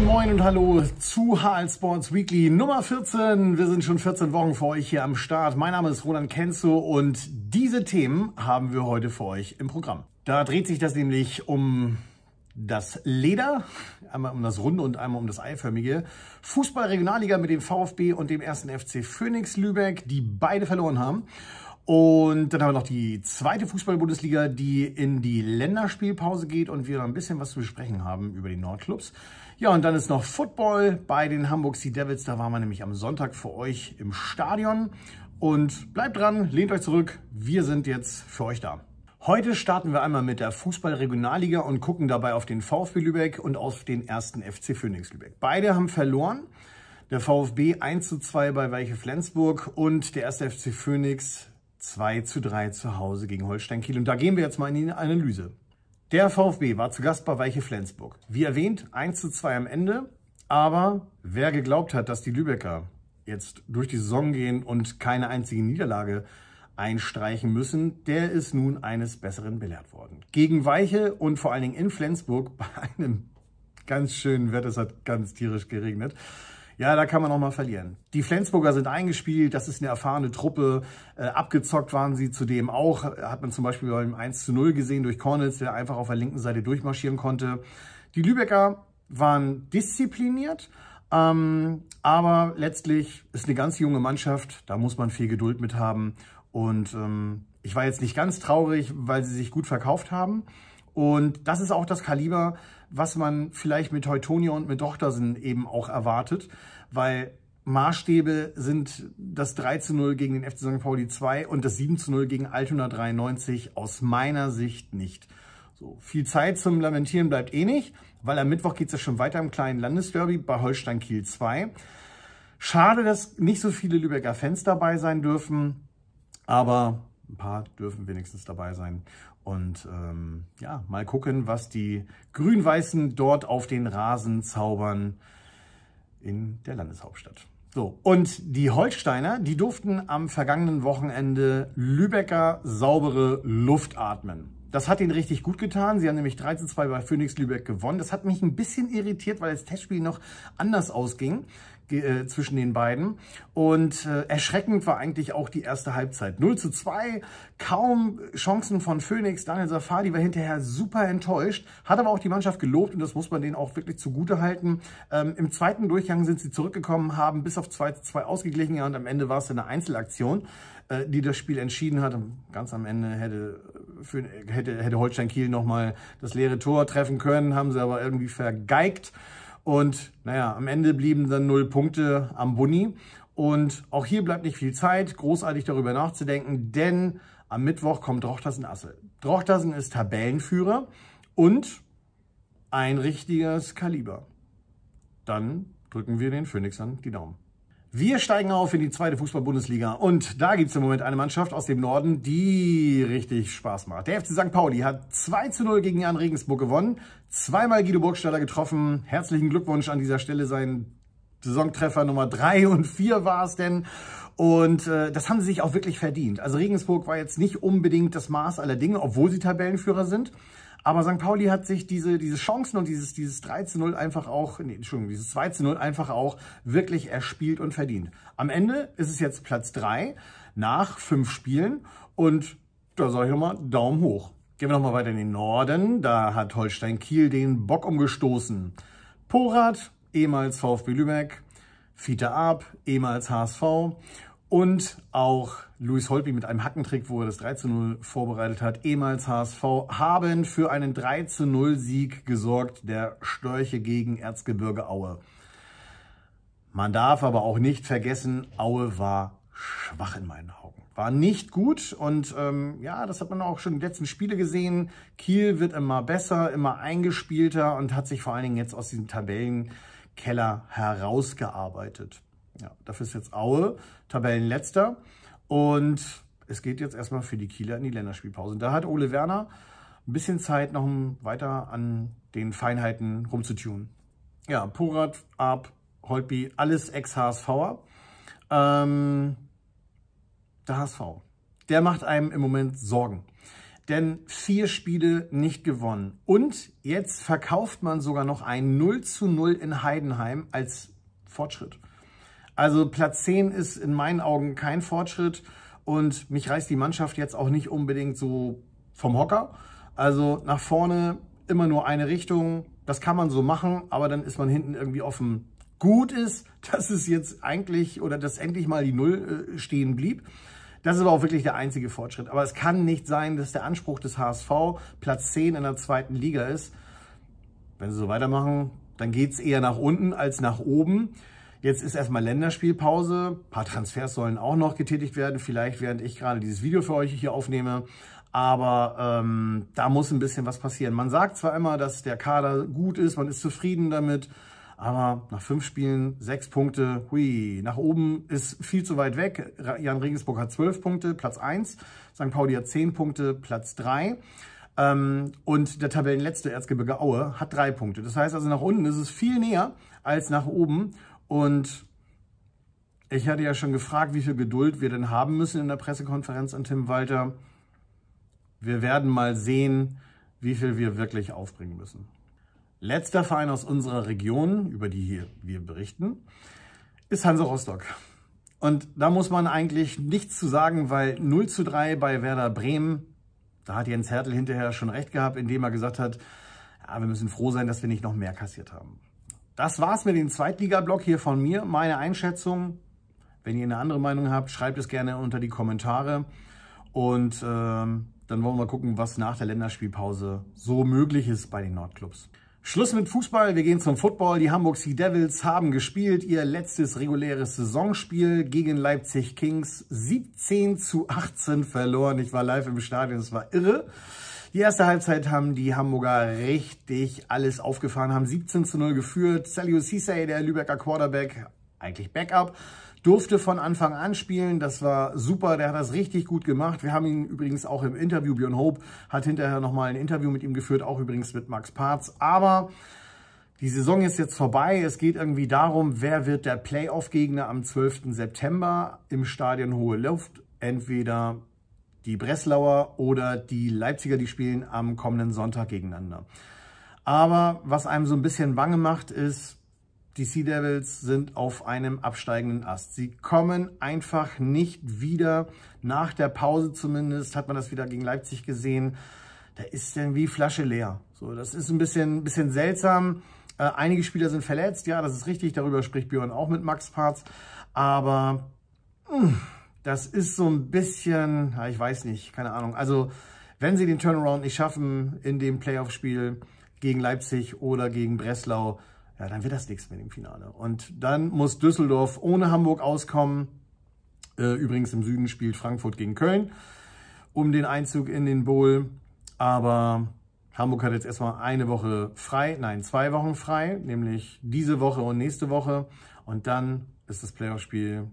Moin Moin und Hallo zu HL Sports Weekly Nummer 14. Wir sind schon 14 Wochen vor euch hier am Start. Mein Name ist Roland Kenzo und diese Themen haben wir heute für euch im Programm. Da dreht sich das nämlich um das Leder, einmal um das Runde und einmal um das Eiförmige. Fußball-Regionalliga mit dem VfB und dem ersten FC Phoenix Lübeck, die beide verloren haben. Und dann haben wir noch die zweite Fußball-Bundesliga, die in die Länderspielpause geht und wir ein bisschen was zu besprechen haben über die Nordclubs. Ja, und dann ist noch Football bei den Hamburg Sea Devils. Da waren wir nämlich am Sonntag für euch im Stadion. Und bleibt dran, lehnt euch zurück. Wir sind jetzt für euch da. Heute starten wir einmal mit der Fußball-Regionalliga und gucken dabei auf den VfB Lübeck und auf den ersten FC Phoenix Lübeck. Beide haben verloren. Der VfB 1 zu 2 bei Weiche Flensburg und der erste FC Phoenix 2 zu 3 zu Hause gegen Holstein Kiel. Und da gehen wir jetzt mal in die Analyse. Der VfB war zu Gast bei Weiche Flensburg. Wie erwähnt, 1 zu 2 am Ende. Aber wer geglaubt hat, dass die Lübecker jetzt durch die Saison gehen und keine einzige Niederlage einstreichen müssen, der ist nun eines Besseren belehrt worden. Gegen Weiche und vor allen Dingen in Flensburg bei einem ganz schönen Wetter, es hat ganz tierisch geregnet, ja, da kann man auch mal verlieren. Die Flensburger sind eingespielt, das ist eine erfahrene Truppe. Äh, abgezockt waren sie zudem auch. Hat man zum Beispiel beim 1 zu 0 gesehen durch Cornels, der einfach auf der linken Seite durchmarschieren konnte. Die Lübecker waren diszipliniert, ähm, aber letztlich ist eine ganz junge Mannschaft, da muss man viel Geduld mit haben. Und ähm, ich war jetzt nicht ganz traurig, weil sie sich gut verkauft haben. Und das ist auch das Kaliber, was man vielleicht mit Teutonia und mit Dochtersen eben auch erwartet, weil Maßstäbe sind das 3 zu 0 gegen den FC St. Pauli 2 und das 7 zu 0 gegen Altona 93 aus meiner Sicht nicht. So, viel Zeit zum Lamentieren bleibt eh nicht, weil am Mittwoch geht es ja schon weiter im kleinen Landesderby bei Holstein Kiel 2. Schade, dass nicht so viele Lübecker Fans dabei sein dürfen, aber ein paar dürfen wenigstens dabei sein. Und ähm, ja, mal gucken, was die Grün-Weißen dort auf den Rasen zaubern in der Landeshauptstadt. So, und die Holsteiner, die durften am vergangenen Wochenende Lübecker saubere Luft atmen. Das hat ihnen richtig gut getan. Sie haben nämlich 13 2 bei Phoenix Lübeck gewonnen. Das hat mich ein bisschen irritiert, weil das Testspiel noch anders ausging äh, zwischen den beiden. Und äh, erschreckend war eigentlich auch die erste Halbzeit. 0 zu 2, kaum Chancen von Phoenix. Daniel Safadi war hinterher super enttäuscht, hat aber auch die Mannschaft gelobt und das muss man denen auch wirklich zugute halten. Ähm, Im zweiten Durchgang sind sie zurückgekommen, haben bis auf 2 zu 2 ausgeglichen ja, und am Ende war es eine Einzelaktion äh, die das Spiel entschieden hat. Ganz am Ende hätte, äh, für, hätte, hätte Holstein Kiel nochmal das leere Tor treffen können, haben sie aber irgendwie vergeigt. Und naja, am Ende blieben dann null Punkte am Bunny. Und auch hier bleibt nicht viel Zeit, großartig darüber nachzudenken, denn am Mittwoch kommt Drochtersen Assel. Drochtersen ist Tabellenführer und ein richtiges Kaliber. Dann drücken wir den Phoenixern die Daumen. Wir steigen auf in die zweite Fußball-Bundesliga und da gibt es im Moment eine Mannschaft aus dem Norden, die richtig Spaß macht. Der FC St. Pauli hat 2 zu 0 gegen Jan Regensburg gewonnen, zweimal Guido Burgstaller getroffen. Herzlichen Glückwunsch an dieser Stelle, sein Saisontreffer Nummer 3 und 4 war es denn. Und äh, das haben sie sich auch wirklich verdient. Also Regensburg war jetzt nicht unbedingt das Maß aller Dinge, obwohl sie Tabellenführer sind. Aber St. Pauli hat sich diese, diese Chancen und dieses, dieses 3 zu 0 einfach auch, nee, Entschuldigung, dieses 2 zu 0 einfach auch wirklich erspielt und verdient. Am Ende ist es jetzt Platz 3 nach fünf Spielen und da sage ich nochmal Daumen hoch. Gehen wir nochmal weiter in den Norden. Da hat Holstein Kiel den Bock umgestoßen. Porat, ehemals VfB Lübeck, Fiete Ab, ehemals HSV und auch Luis Holby mit einem Hackentrick, wo er das 3 zu 0 vorbereitet hat, ehemals HSV, haben für einen 3 zu 0 Sieg gesorgt, der Störche gegen Erzgebirge Aue. Man darf aber auch nicht vergessen, Aue war schwach in meinen Augen. War nicht gut und ähm, ja, das hat man auch schon in den letzten Spiele gesehen. Kiel wird immer besser, immer eingespielter und hat sich vor allen Dingen jetzt aus diesem Tabellenkeller herausgearbeitet. Ja, dafür ist jetzt Aue Tabellenletzter. Und es geht jetzt erstmal für die Kieler in die Länderspielpause. Und da hat Ole Werner ein bisschen Zeit, noch weiter an den Feinheiten rumzutun. Ja, Porat, Ab, Holtby, alles Ex-HSVer. Ähm, der HSV, der macht einem im Moment Sorgen. Denn vier Spiele nicht gewonnen. Und jetzt verkauft man sogar noch ein 0 zu 0 in Heidenheim als Fortschritt. Also Platz 10 ist in meinen Augen kein Fortschritt und mich reißt die Mannschaft jetzt auch nicht unbedingt so vom Hocker. Also nach vorne immer nur eine Richtung. Das kann man so machen, aber dann ist man hinten irgendwie offen. Gut ist, dass es jetzt eigentlich oder dass endlich mal die Null äh, stehen blieb. Das ist aber auch wirklich der einzige Fortschritt. Aber es kann nicht sein, dass der Anspruch des HSV Platz 10 in der zweiten Liga ist. Wenn sie so weitermachen, dann geht es eher nach unten als nach oben. Jetzt ist erstmal Länderspielpause. Ein paar Transfers sollen auch noch getätigt werden, vielleicht während ich gerade dieses Video für euch hier aufnehme. Aber ähm, da muss ein bisschen was passieren. Man sagt zwar immer, dass der Kader gut ist, man ist zufrieden damit, aber nach fünf Spielen sechs Punkte, hui, nach oben ist viel zu weit weg. Jan Regensburg hat zwölf Punkte, Platz eins. St. Pauli hat zehn Punkte, Platz drei. Ähm, und der Tabellenletzte Erzgebirge Aue hat drei Punkte. Das heißt also, nach unten ist es viel näher als nach oben. Und ich hatte ja schon gefragt, wie viel Geduld wir denn haben müssen in der Pressekonferenz an Tim Walter. Wir werden mal sehen, wie viel wir wirklich aufbringen müssen. Letzter Verein aus unserer Region, über die hier wir berichten, ist Hansa Rostock. Und da muss man eigentlich nichts zu sagen, weil 0 zu 3 bei Werder Bremen, da hat Jens Hertel hinterher schon recht gehabt, indem er gesagt hat, ja, wir müssen froh sein, dass wir nicht noch mehr kassiert haben. Das war's mit dem Zweitliga-Blog hier von mir. Meine Einschätzung. Wenn ihr eine andere Meinung habt, schreibt es gerne unter die Kommentare. Und äh, dann wollen wir gucken, was nach der Länderspielpause so möglich ist bei den Nordclubs. Schluss mit Fußball, wir gehen zum Football. Die Hamburg Sea Devils haben gespielt ihr letztes reguläres Saisonspiel gegen Leipzig Kings. 17 zu 18 verloren. Ich war live im Stadion, es war irre. Die erste Halbzeit haben die Hamburger richtig alles aufgefahren, haben 17 zu 0 geführt. Salio Cisse, der Lübecker Quarterback, eigentlich Backup, durfte von Anfang an spielen. Das war super, der hat das richtig gut gemacht. Wir haben ihn übrigens auch im Interview, Björn Hope hat hinterher nochmal ein Interview mit ihm geführt, auch übrigens mit Max Parz. Aber die Saison ist jetzt vorbei. Es geht irgendwie darum, wer wird der Playoff-Gegner am 12. September im Stadion Hohe Luft. Entweder die Breslauer oder die Leipziger, die spielen am kommenden Sonntag gegeneinander. Aber was einem so ein bisschen Wange macht, ist, die Sea Devils sind auf einem absteigenden Ast. Sie kommen einfach nicht wieder, nach der Pause zumindest, hat man das wieder gegen Leipzig gesehen, da ist denn wie Flasche leer. So, das ist ein bisschen, bisschen seltsam. Äh, einige Spieler sind verletzt, ja, das ist richtig, darüber spricht Björn auch mit Max Parts. aber mh, hm, das ist so ein bisschen, ja, ich weiß nicht, keine Ahnung. Also wenn sie den Turnaround nicht schaffen in dem Playoff-Spiel gegen Leipzig oder gegen Breslau, ja, dann wird das nichts mit dem Finale. Und dann muss Düsseldorf ohne Hamburg auskommen. Äh, übrigens im Süden spielt Frankfurt gegen Köln um den Einzug in den Bowl. Aber Hamburg hat jetzt erstmal eine Woche frei, nein, zwei Wochen frei, nämlich diese Woche und nächste Woche. Und dann ist das Playoff-Spiel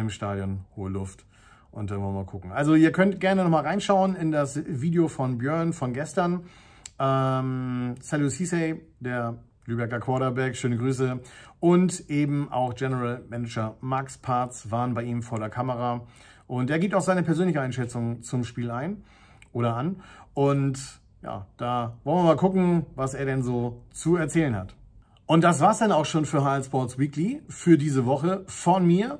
im Stadion, hohe Luft. Und dann wollen wir mal gucken. Also ihr könnt gerne nochmal reinschauen in das Video von Björn von gestern. Ähm, Salut Cisse, der Lübecker Quarterback, schöne Grüße. Und eben auch General Manager Max Parts waren bei ihm vor der Kamera. Und er gibt auch seine persönliche Einschätzung zum Spiel ein oder an. Und ja, da wollen wir mal gucken, was er denn so zu erzählen hat. Und das war es dann auch schon für HL Sports Weekly für diese Woche von mir.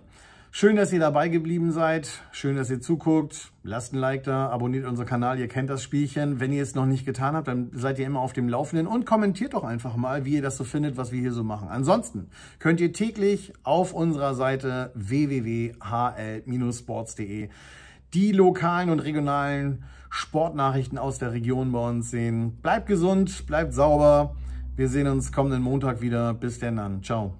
Schön, dass ihr dabei geblieben seid. Schön, dass ihr zuguckt. Lasst ein Like da, abonniert unseren Kanal. Ihr kennt das Spielchen. Wenn ihr es noch nicht getan habt, dann seid ihr immer auf dem Laufenden und kommentiert doch einfach mal, wie ihr das so findet, was wir hier so machen. Ansonsten könnt ihr täglich auf unserer Seite www.hl-sports.de die lokalen und regionalen Sportnachrichten aus der Region bei uns sehen. Bleibt gesund, bleibt sauber. Wir sehen uns kommenden Montag wieder. Bis denn dann. Ciao.